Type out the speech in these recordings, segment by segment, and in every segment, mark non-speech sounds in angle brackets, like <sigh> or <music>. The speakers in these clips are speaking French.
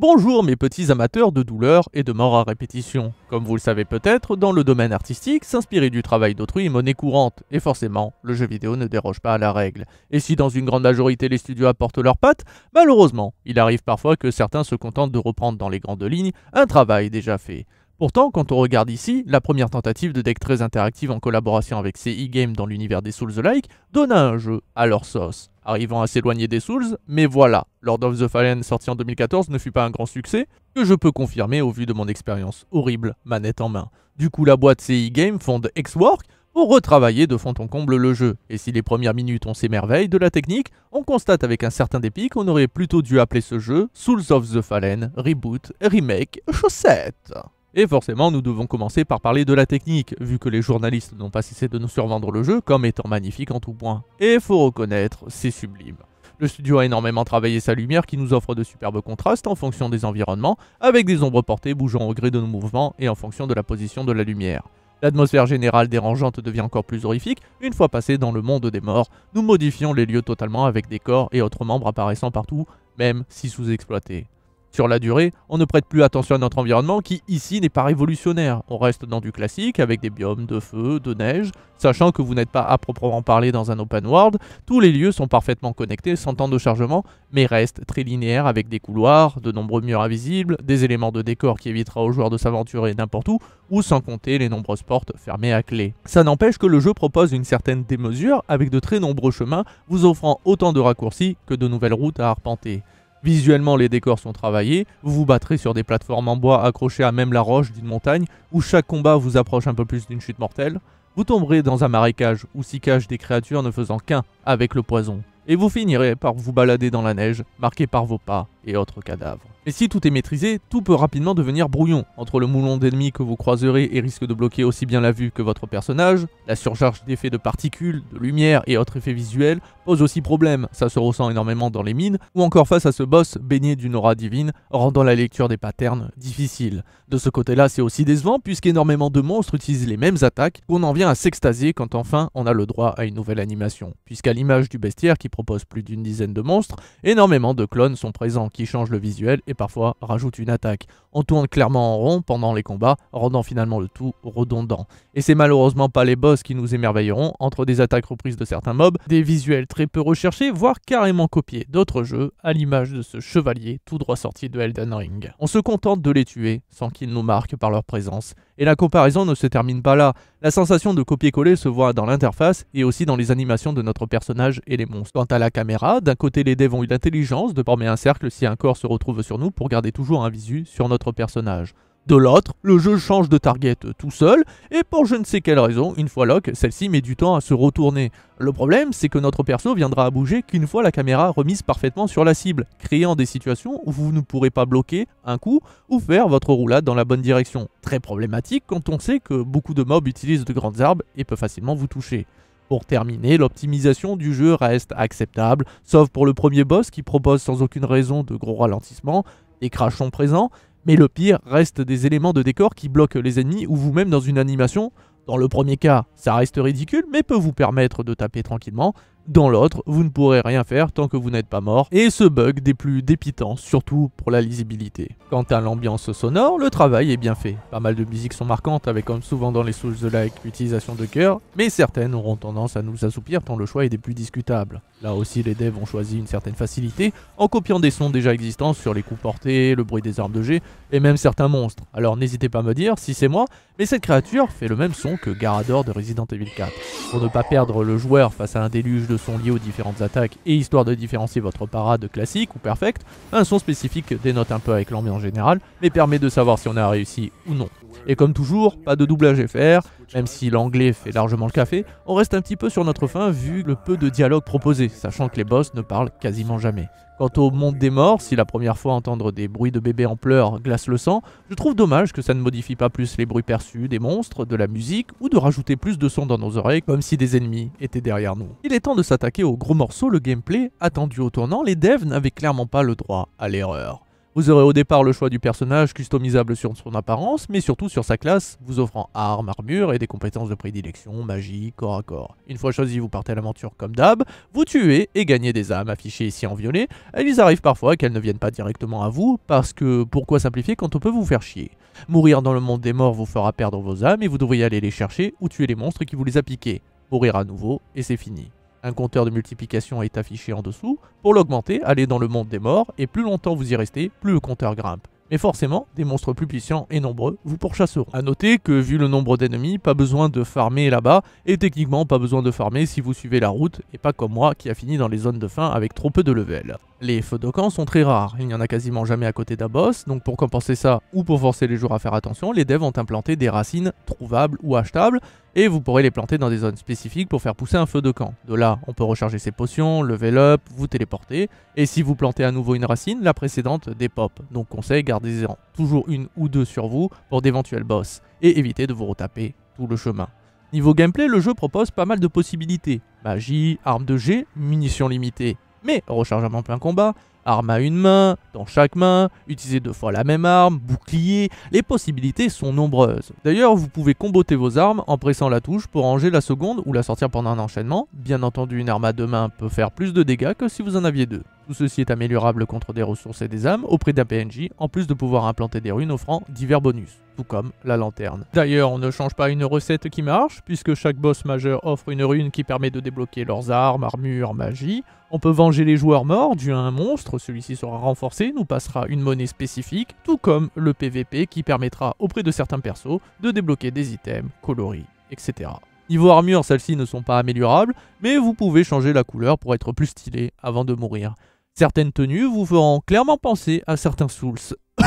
Bonjour mes petits amateurs de douleurs et de morts à répétition. Comme vous le savez peut-être, dans le domaine artistique, s'inspirer du travail d'autrui est monnaie courante, et forcément, le jeu vidéo ne déroge pas à la règle. Et si dans une grande majorité les studios apportent leurs pattes, malheureusement, il arrive parfois que certains se contentent de reprendre dans les grandes lignes un travail déjà fait. Pourtant, quand on regarde ici, la première tentative de deck très interactive en collaboration avec CI e Game dans l'univers des Souls-like donna un jeu à leur sauce, arrivant à s'éloigner des Souls, mais voilà, Lord of the Fallen sorti en 2014 ne fut pas un grand succès, que je peux confirmer au vu de mon expérience horrible, manette en main. Du coup, la boîte CI e Game fonde X-Work pour retravailler de fond en comble le jeu, et si les premières minutes on s'émerveille de la technique, on constate avec un certain dépit qu'on aurait plutôt dû appeler ce jeu Souls of the Fallen, Reboot, Remake, Chaussette. Et forcément, nous devons commencer par parler de la technique, vu que les journalistes n'ont pas cessé de nous survendre le jeu comme étant magnifique en tout point. Et faut reconnaître, c'est sublime. Le studio a énormément travaillé sa lumière qui nous offre de superbes contrastes en fonction des environnements, avec des ombres portées bougeant au gré de nos mouvements et en fonction de la position de la lumière. L'atmosphère générale dérangeante devient encore plus horrifique une fois passé dans le monde des morts, nous modifions les lieux totalement avec des corps et autres membres apparaissant partout, même si sous-exploités. Sur la durée, on ne prête plus attention à notre environnement qui, ici, n'est pas révolutionnaire. On reste dans du classique avec des biomes de feu, de neige, sachant que vous n'êtes pas à proprement parler dans un open world. Tous les lieux sont parfaitement connectés sans temps de chargement, mais restent très linéaires avec des couloirs, de nombreux murs invisibles, des éléments de décor qui évitera aux joueurs de s'aventurer n'importe où, ou sans compter les nombreuses portes fermées à clé. Ça n'empêche que le jeu propose une certaine démesure avec de très nombreux chemins, vous offrant autant de raccourcis que de nouvelles routes à arpenter. Visuellement, les décors sont travaillés, vous vous battrez sur des plateformes en bois accrochées à même la roche d'une montagne, où chaque combat vous approche un peu plus d'une chute mortelle, vous tomberez dans un marécage où s'y cachent des créatures ne faisant qu'un avec le poison et vous finirez par vous balader dans la neige, marqué par vos pas et autres cadavres. Mais si tout est maîtrisé, tout peut rapidement devenir brouillon, entre le moulon d'ennemis que vous croiserez et risque de bloquer aussi bien la vue que votre personnage, la surcharge d'effets de particules, de lumière et autres effets visuels pose aussi problème, ça se ressent énormément dans les mines, ou encore face à ce boss baigné d'une aura divine, rendant la lecture des patterns difficile. De ce côté-là, c'est aussi décevant, puisqu'énormément de monstres utilisent les mêmes attaques, qu'on en vient à s'extasier quand enfin on a le droit à une nouvelle animation, puisqu'à l'image du bestiaire qui propose plus d'une dizaine de monstres, énormément de clones sont présents qui changent le visuel et parfois rajoutent une attaque. On tourne clairement en rond pendant les combats, rendant finalement le tout redondant. Et c'est malheureusement pas les boss qui nous émerveilleront, entre des attaques reprises de certains mobs, des visuels très peu recherchés, voire carrément copiés d'autres jeux, à l'image de ce chevalier tout droit sorti de Elden Ring. On se contente de les tuer, sans qu'ils nous marquent par leur présence. Et la comparaison ne se termine pas là, la sensation de copier-coller se voit dans l'interface et aussi dans les animations de notre personnage et les monstres. Quant à la caméra, d'un côté les devs ont eu l'intelligence de former un cercle si un corps se retrouve sur nous pour garder toujours un visu sur notre personnage de l'autre, le jeu change de target euh, tout seul, et pour je ne sais quelle raison, une fois lock, celle-ci met du temps à se retourner. Le problème, c'est que notre perso viendra à bouger qu'une fois la caméra remise parfaitement sur la cible, créant des situations où vous ne pourrez pas bloquer un coup ou faire votre roulade dans la bonne direction. Très problématique quand on sait que beaucoup de mobs utilisent de grandes arbres et peuvent facilement vous toucher. Pour terminer, l'optimisation du jeu reste acceptable, sauf pour le premier boss qui propose sans aucune raison de gros ralentissements, des crachons présents, mais le pire reste des éléments de décor qui bloquent les ennemis ou vous-même dans une animation. Dans le premier cas, ça reste ridicule, mais peut vous permettre de taper tranquillement, dans l'autre, vous ne pourrez rien faire tant que vous n'êtes pas mort, et ce bug des plus dépitants, surtout pour la lisibilité. Quant à l'ambiance sonore, le travail est bien fait. Pas mal de musiques sont marquantes, avec comme souvent dans les Souls-like l'utilisation de cœur, mais certaines auront tendance à nous assoupir tant le choix est des plus discutables. Là aussi, les devs ont choisi une certaine facilité, en copiant des sons déjà existants sur les coups portés, le bruit des armes de jet, et même certains monstres. Alors n'hésitez pas à me dire si c'est moi, mais cette créature fait le même son que Garador de Resident Evil 4. Pour ne pas perdre le joueur face à un déluge de sont liés aux différentes attaques et histoire de différencier votre parade classique ou perfecte, un son spécifique dénote un peu avec l'ambiance générale, mais permet de savoir si on a réussi ou non. Et comme toujours, pas de doublage FR, même si l'anglais fait largement le café, on reste un petit peu sur notre fin vu le peu de dialogue proposé, sachant que les boss ne parlent quasiment jamais. Quant au monde des morts, si la première fois entendre des bruits de bébés en pleurs glace le sang, je trouve dommage que ça ne modifie pas plus les bruits perçus des monstres, de la musique ou de rajouter plus de sons dans nos oreilles comme si des ennemis étaient derrière nous. Il est temps de s'attaquer au gros morceau, le gameplay attendu au tournant, les devs n'avaient clairement pas le droit à l'erreur. Vous aurez au départ le choix du personnage customisable sur son apparence, mais surtout sur sa classe, vous offrant armes, armures et des compétences de prédilection, magie, corps à corps. Une fois choisi, vous partez à l'aventure comme d'hab, vous tuez et gagnez des âmes affichées ici en violet, et arrivent parfois qu'elles ne viennent pas directement à vous, parce que pourquoi simplifier quand on peut vous faire chier Mourir dans le monde des morts vous fera perdre vos âmes et vous devriez aller les chercher ou tuer les monstres qui vous les a piqués. Mourir à nouveau et c'est fini. Un compteur de multiplication est affiché en dessous. Pour l'augmenter, allez dans le monde des morts, et plus longtemps vous y restez, plus le compteur grimpe. Mais forcément, des monstres plus puissants et nombreux vous pourchasseront. A noter que vu le nombre d'ennemis, pas besoin de farmer là-bas, et techniquement pas besoin de farmer si vous suivez la route, et pas comme moi qui a fini dans les zones de fin avec trop peu de level. Les feux de camp sont très rares, il n'y en a quasiment jamais à côté d'un boss, donc pour compenser ça ou pour forcer les joueurs à faire attention, les devs ont implanté des racines trouvables ou achetables, et vous pourrez les planter dans des zones spécifiques pour faire pousser un feu de camp. De là, on peut recharger ses potions, level up, vous téléporter, et si vous plantez à nouveau une racine, la précédente dépop. Donc conseil, gardez-en toujours une ou deux sur vous pour d'éventuels boss, et évitez de vous retaper tout le chemin. Niveau gameplay, le jeu propose pas mal de possibilités. Magie, armes de jet, munitions limitées, mais rechargement plein combat, arme à une main, dans chaque main, utiliser deux fois la même arme, bouclier, les possibilités sont nombreuses. D'ailleurs, vous pouvez comboter vos armes en pressant la touche pour ranger la seconde ou la sortir pendant un enchaînement. Bien entendu, une arme à deux mains peut faire plus de dégâts que si vous en aviez deux. Tout ceci est améliorable contre des ressources et des âmes auprès d'un PNJ, en plus de pouvoir implanter des runes offrant divers bonus, tout comme la lanterne. D'ailleurs, on ne change pas une recette qui marche, puisque chaque boss majeur offre une rune qui permet de débloquer leurs armes, armures, magie. On peut venger les joueurs morts dû à un monstre, celui-ci sera renforcé, nous passera une monnaie spécifique, tout comme le PVP qui permettra auprès de certains persos de débloquer des items, coloris, etc. Niveau armure, celles-ci ne sont pas améliorables, mais vous pouvez changer la couleur pour être plus stylé avant de mourir. Certaines tenues vous feront clairement penser à certains Souls. <coughs>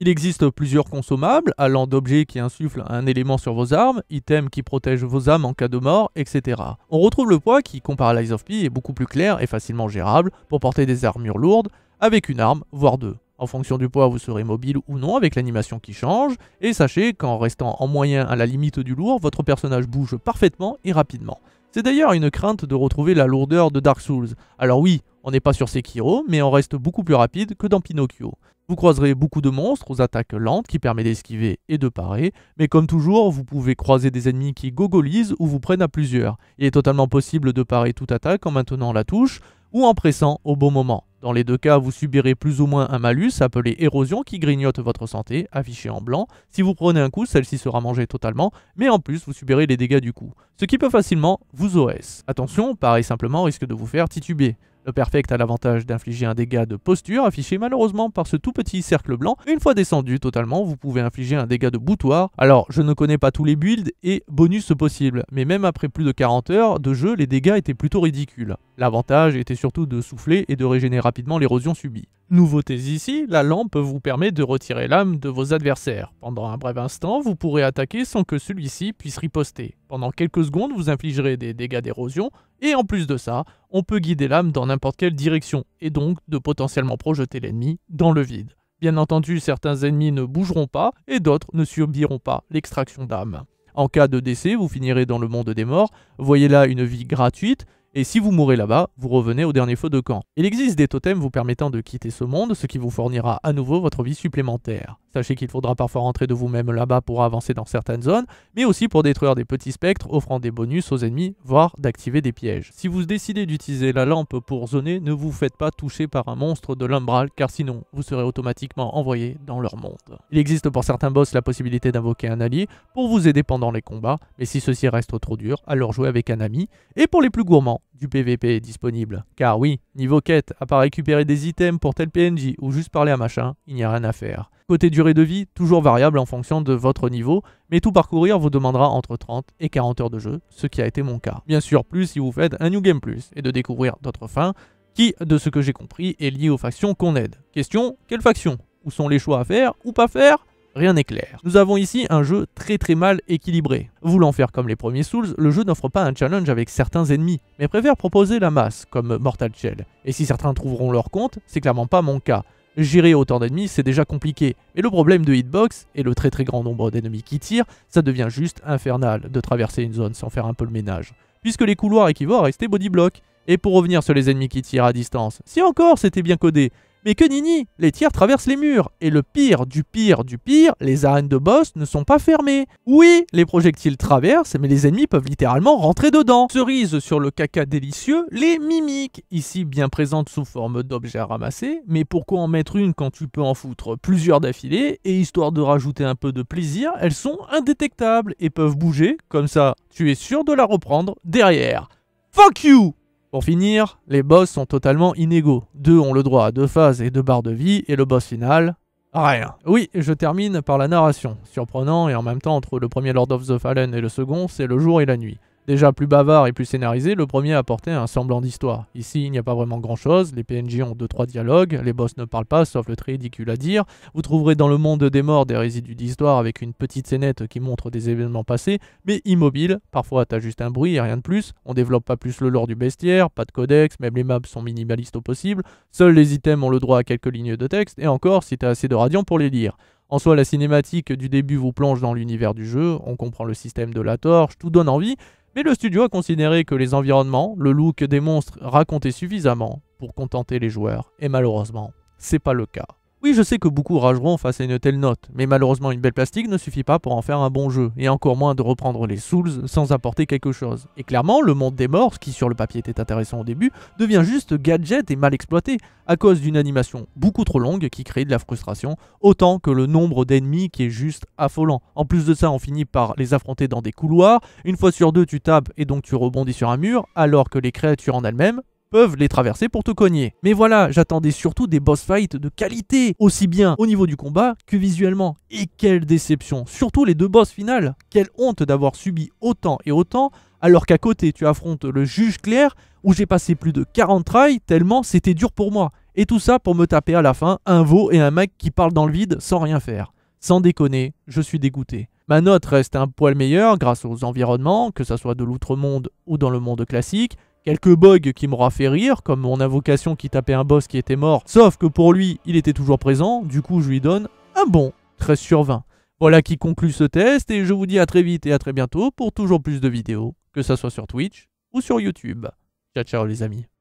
Il existe plusieurs consommables, allant d'objets qui insufflent un élément sur vos armes, items qui protègent vos âmes en cas de mort, etc. On retrouve le poids qui, comparé à Lies of P, est beaucoup plus clair et facilement gérable pour porter des armures lourdes avec une arme, voire deux. En fonction du poids, vous serez mobile ou non avec l'animation qui change, et sachez qu'en restant en moyen à la limite du lourd, votre personnage bouge parfaitement et rapidement. C'est d'ailleurs une crainte de retrouver la lourdeur de Dark Souls. Alors oui, on n'est pas sur Sekiro, mais on reste beaucoup plus rapide que dans Pinocchio. Vous croiserez beaucoup de monstres aux attaques lentes qui permettent d'esquiver et de parer, mais comme toujours, vous pouvez croiser des ennemis qui gogolisent ou vous prennent à plusieurs. Il est totalement possible de parer toute attaque en maintenant la touche ou en pressant au bon moment. Dans les deux cas, vous subirez plus ou moins un malus appelé érosion qui grignote votre santé, affiché en blanc. Si vous prenez un coup, celle-ci sera mangée totalement, mais en plus vous subirez les dégâts du coup. Ce qui peut facilement vous OS. Attention, pareil simplement risque de vous faire tituber. Le Perfect a l'avantage d'infliger un dégât de posture affiché malheureusement par ce tout petit cercle blanc. Une fois descendu totalement, vous pouvez infliger un dégât de boutoir. Alors, je ne connais pas tous les builds et bonus possibles, mais même après plus de 40 heures de jeu, les dégâts étaient plutôt ridicules. L'avantage était surtout de souffler et de régénérer rapidement l'érosion subie. Nouveautés ici, la lampe vous permet de retirer l'âme de vos adversaires. Pendant un bref instant, vous pourrez attaquer sans que celui-ci puisse riposter. Pendant quelques secondes, vous infligerez des dégâts d'érosion, et en plus de ça, on peut guider l'âme dans n'importe quelle direction, et donc de potentiellement projeter l'ennemi dans le vide. Bien entendu, certains ennemis ne bougeront pas, et d'autres ne subiront pas l'extraction d'âme. En cas de décès, vous finirez dans le monde des morts, voyez là une vie gratuite, et si vous mourrez là-bas, vous revenez au dernier feu de camp. Il existe des totems vous permettant de quitter ce monde, ce qui vous fournira à nouveau votre vie supplémentaire. Sachez qu'il faudra parfois rentrer de vous-même là-bas pour avancer dans certaines zones, mais aussi pour détruire des petits spectres offrant des bonus aux ennemis, voire d'activer des pièges. Si vous décidez d'utiliser la lampe pour zoner, ne vous faites pas toucher par un monstre de l'Umbral, car sinon vous serez automatiquement envoyé dans leur monde. Il existe pour certains boss la possibilité d'invoquer un allié pour vous aider pendant les combats, mais si ceci reste trop dur, alors jouez avec un ami, et pour les plus gourmands, PVP disponible. Car oui, niveau quête, à part récupérer des items pour tel PNJ ou juste parler à machin, il n'y a rien à faire. Côté durée de vie, toujours variable en fonction de votre niveau, mais tout parcourir vous demandera entre 30 et 40 heures de jeu, ce qui a été mon cas. Bien sûr, plus si vous faites un New Game Plus et de découvrir d'autres fins, qui, de ce que j'ai compris, est lié aux factions qu'on aide. Question, quelle faction Où sont les choix à faire ou pas faire rien n'est clair. Nous avons ici un jeu très très mal équilibré. Voulant faire comme les premiers Souls, le jeu n'offre pas un challenge avec certains ennemis, mais préfère proposer la masse, comme Mortal Shell. Et si certains trouveront leur compte, c'est clairement pas mon cas. Gérer autant d'ennemis, c'est déjà compliqué, mais le problème de hitbox, et le très très grand nombre d'ennemis qui tirent, ça devient juste infernal de traverser une zone sans faire un peu le ménage. Puisque les couloirs à rester body block, et pour revenir sur les ennemis qui tirent à distance, si encore c'était bien codé, mais que nini, les tirs traversent les murs, et le pire du pire du pire, les arènes de boss ne sont pas fermées. Oui, les projectiles traversent, mais les ennemis peuvent littéralement rentrer dedans. Cerise sur le caca délicieux, les mimiques, ici bien présentes sous forme d'objets à ramasser, mais pourquoi en mettre une quand tu peux en foutre plusieurs d'affilée, et histoire de rajouter un peu de plaisir, elles sont indétectables et peuvent bouger, comme ça tu es sûr de la reprendre derrière. Fuck you pour finir, les boss sont totalement inégaux. Deux ont le droit à deux phases et deux barres de vie, et le boss final, rien. Oui, je termine par la narration. Surprenant et en même temps entre le premier Lord of the Fallen et le second, c'est le jour et la nuit. Déjà plus bavard et plus scénarisé, le premier apportait un semblant d'histoire. Ici, il n'y a pas vraiment grand-chose, les PNJ ont 2-3 dialogues, les boss ne parlent pas, sauf le très ridicule à dire, vous trouverez dans le monde des morts des résidus d'histoire avec une petite scénette qui montre des événements passés, mais immobile, parfois t'as juste un bruit et rien de plus, on développe pas plus le lore du bestiaire, pas de codex, même les maps sont minimalistes au possible, seuls les items ont le droit à quelques lignes de texte, et encore si t'as assez de radiant pour les lire. En soit la cinématique du début vous plonge dans l'univers du jeu, on comprend le système de la torche, tout donne envie, mais le studio a considéré que les environnements, le look des monstres racontaient suffisamment pour contenter les joueurs, et malheureusement, c'est pas le cas. Oui, je sais que beaucoup rageront face à une telle note, mais malheureusement une belle plastique ne suffit pas pour en faire un bon jeu, et encore moins de reprendre les Souls sans apporter quelque chose. Et clairement, le monde des morts, qui sur le papier était intéressant au début, devient juste gadget et mal exploité, à cause d'une animation beaucoup trop longue qui crée de la frustration, autant que le nombre d'ennemis qui est juste affolant. En plus de ça, on finit par les affronter dans des couloirs, une fois sur deux tu tapes et donc tu rebondis sur un mur, alors que les créatures en elles-mêmes peuvent les traverser pour te cogner. Mais voilà, j'attendais surtout des boss fights de qualité, aussi bien au niveau du combat que visuellement. Et quelle déception, surtout les deux boss finales. Quelle honte d'avoir subi autant et autant, alors qu'à côté tu affrontes le juge clair où j'ai passé plus de 40 trails tellement c'était dur pour moi. Et tout ça pour me taper à la fin un veau et un mec qui parle dans le vide sans rien faire. Sans déconner, je suis dégoûté. Ma note reste un poil meilleur grâce aux environnements, que ça soit de l'outre-monde ou dans le monde classique, quelques bugs qui m'aura fait rire, comme mon invocation qui tapait un boss qui était mort, sauf que pour lui, il était toujours présent, du coup je lui donne un bon 13 sur 20. Voilà qui conclut ce test, et je vous dis à très vite et à très bientôt pour toujours plus de vidéos, que ça soit sur Twitch ou sur YouTube. Ciao ciao les amis.